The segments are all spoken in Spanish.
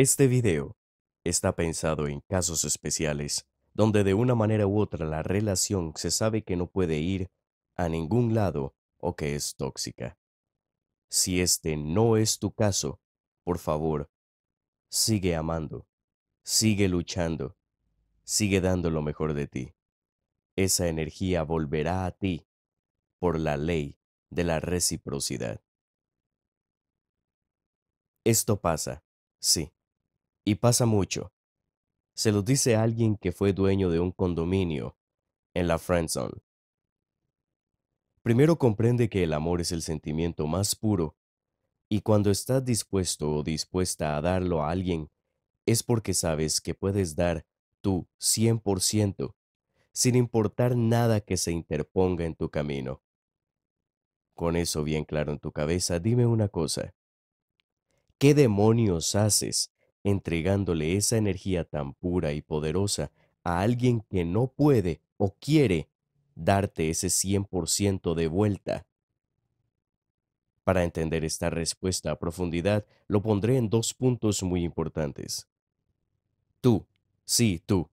Este video está pensado en casos especiales donde de una manera u otra la relación se sabe que no puede ir a ningún lado o que es tóxica. Si este no es tu caso, por favor, sigue amando, sigue luchando, sigue dando lo mejor de ti. Esa energía volverá a ti por la ley de la reciprocidad. Esto pasa, sí y pasa mucho. Se lo dice alguien que fue dueño de un condominio en la friendzone. Primero comprende que el amor es el sentimiento más puro y cuando estás dispuesto o dispuesta a darlo a alguien, es porque sabes que puedes dar tu 100% sin importar nada que se interponga en tu camino. Con eso bien claro en tu cabeza, dime una cosa. ¿Qué demonios haces entregándole esa energía tan pura y poderosa a alguien que no puede o quiere darte ese 100% de vuelta. Para entender esta respuesta a profundidad, lo pondré en dos puntos muy importantes. Tú, sí, tú,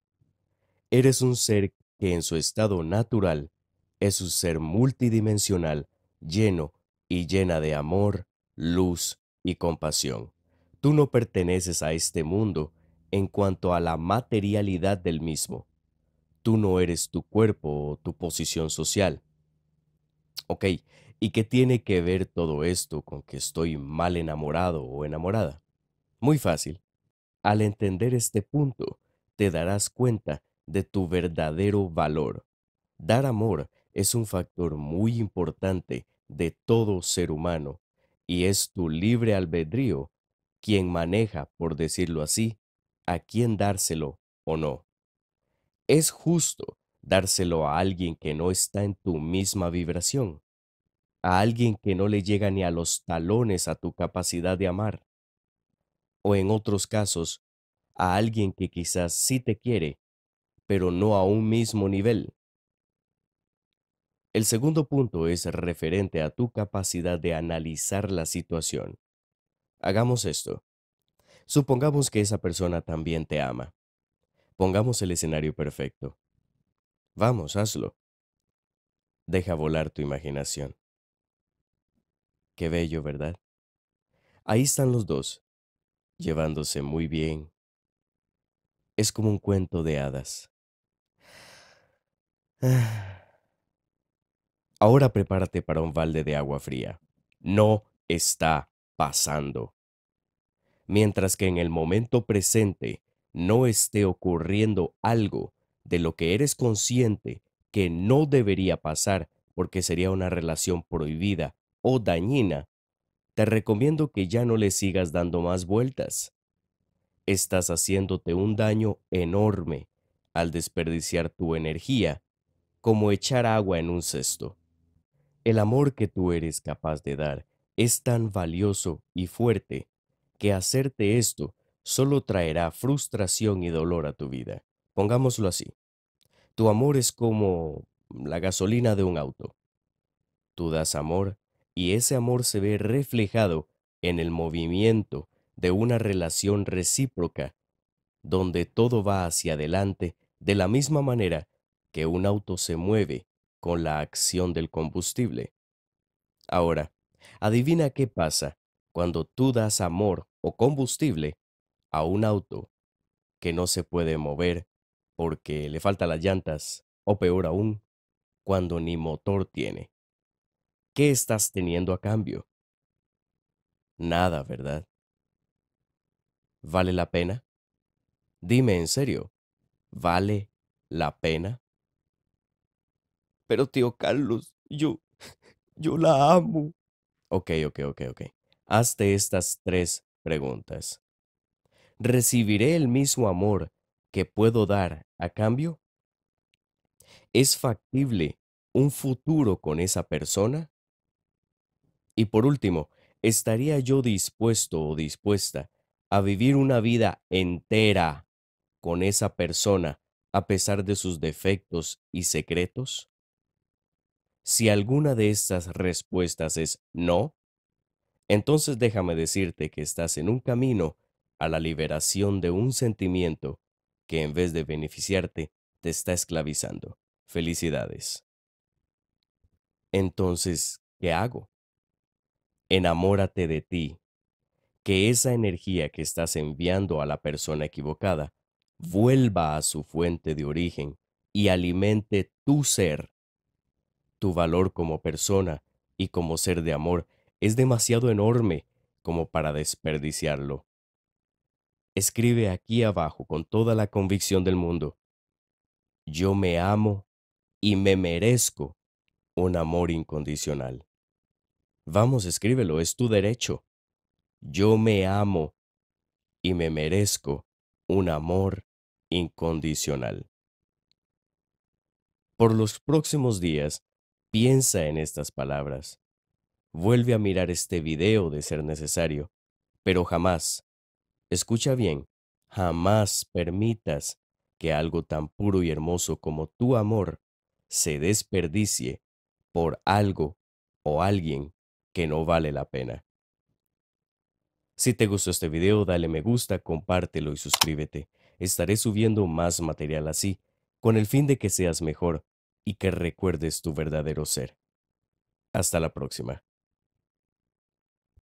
eres un ser que en su estado natural es un ser multidimensional, lleno y llena de amor, luz y compasión. Tú no perteneces a este mundo en cuanto a la materialidad del mismo. Tú no eres tu cuerpo o tu posición social. Ok, ¿y qué tiene que ver todo esto con que estoy mal enamorado o enamorada? Muy fácil. Al entender este punto, te darás cuenta de tu verdadero valor. Dar amor es un factor muy importante de todo ser humano y es tu libre albedrío quien maneja, por decirlo así, a quién dárselo o no. ¿Es justo dárselo a alguien que no está en tu misma vibración? ¿A alguien que no le llega ni a los talones a tu capacidad de amar? O en otros casos, a alguien que quizás sí te quiere, pero no a un mismo nivel. El segundo punto es referente a tu capacidad de analizar la situación. Hagamos esto. Supongamos que esa persona también te ama. Pongamos el escenario perfecto. Vamos, hazlo. Deja volar tu imaginación. Qué bello, ¿verdad? Ahí están los dos, llevándose muy bien. Es como un cuento de hadas. Ahora prepárate para un balde de agua fría. No está pasando mientras que en el momento presente no esté ocurriendo algo de lo que eres consciente que no debería pasar porque sería una relación prohibida o dañina, te recomiendo que ya no le sigas dando más vueltas. Estás haciéndote un daño enorme al desperdiciar tu energía, como echar agua en un cesto. El amor que tú eres capaz de dar es tan valioso y fuerte que hacerte esto solo traerá frustración y dolor a tu vida. Pongámoslo así. Tu amor es como la gasolina de un auto. Tú das amor y ese amor se ve reflejado en el movimiento de una relación recíproca, donde todo va hacia adelante de la misma manera que un auto se mueve con la acción del combustible. Ahora, adivina qué pasa cuando tú das amor o combustible a un auto que no se puede mover porque le faltan las llantas o peor aún, cuando ni motor tiene. ¿Qué estás teniendo a cambio? Nada, ¿verdad? ¿Vale la pena? Dime en serio, ¿vale la pena? Pero tío Carlos, yo... yo la amo. Ok, ok, ok, ok. Hazte estas tres preguntas. ¿Recibiré el mismo amor que puedo dar a cambio? ¿Es factible un futuro con esa persona? Y por último, ¿estaría yo dispuesto o dispuesta a vivir una vida entera con esa persona a pesar de sus defectos y secretos? Si alguna de estas respuestas es no, entonces déjame decirte que estás en un camino a la liberación de un sentimiento que en vez de beneficiarte te está esclavizando. Felicidades. Entonces, ¿qué hago? Enamórate de ti, que esa energía que estás enviando a la persona equivocada vuelva a su fuente de origen y alimente tu ser. Tu valor como persona y como ser de amor es demasiado enorme como para desperdiciarlo. Escribe aquí abajo con toda la convicción del mundo. Yo me amo y me merezco un amor incondicional. Vamos, escríbelo, es tu derecho. Yo me amo y me merezco un amor incondicional. Por los próximos días, piensa en estas palabras vuelve a mirar este video de ser necesario, pero jamás, escucha bien, jamás permitas que algo tan puro y hermoso como tu amor se desperdicie por algo o alguien que no vale la pena. Si te gustó este video, dale me gusta, compártelo y suscríbete. Estaré subiendo más material así, con el fin de que seas mejor y que recuerdes tu verdadero ser. Hasta la próxima.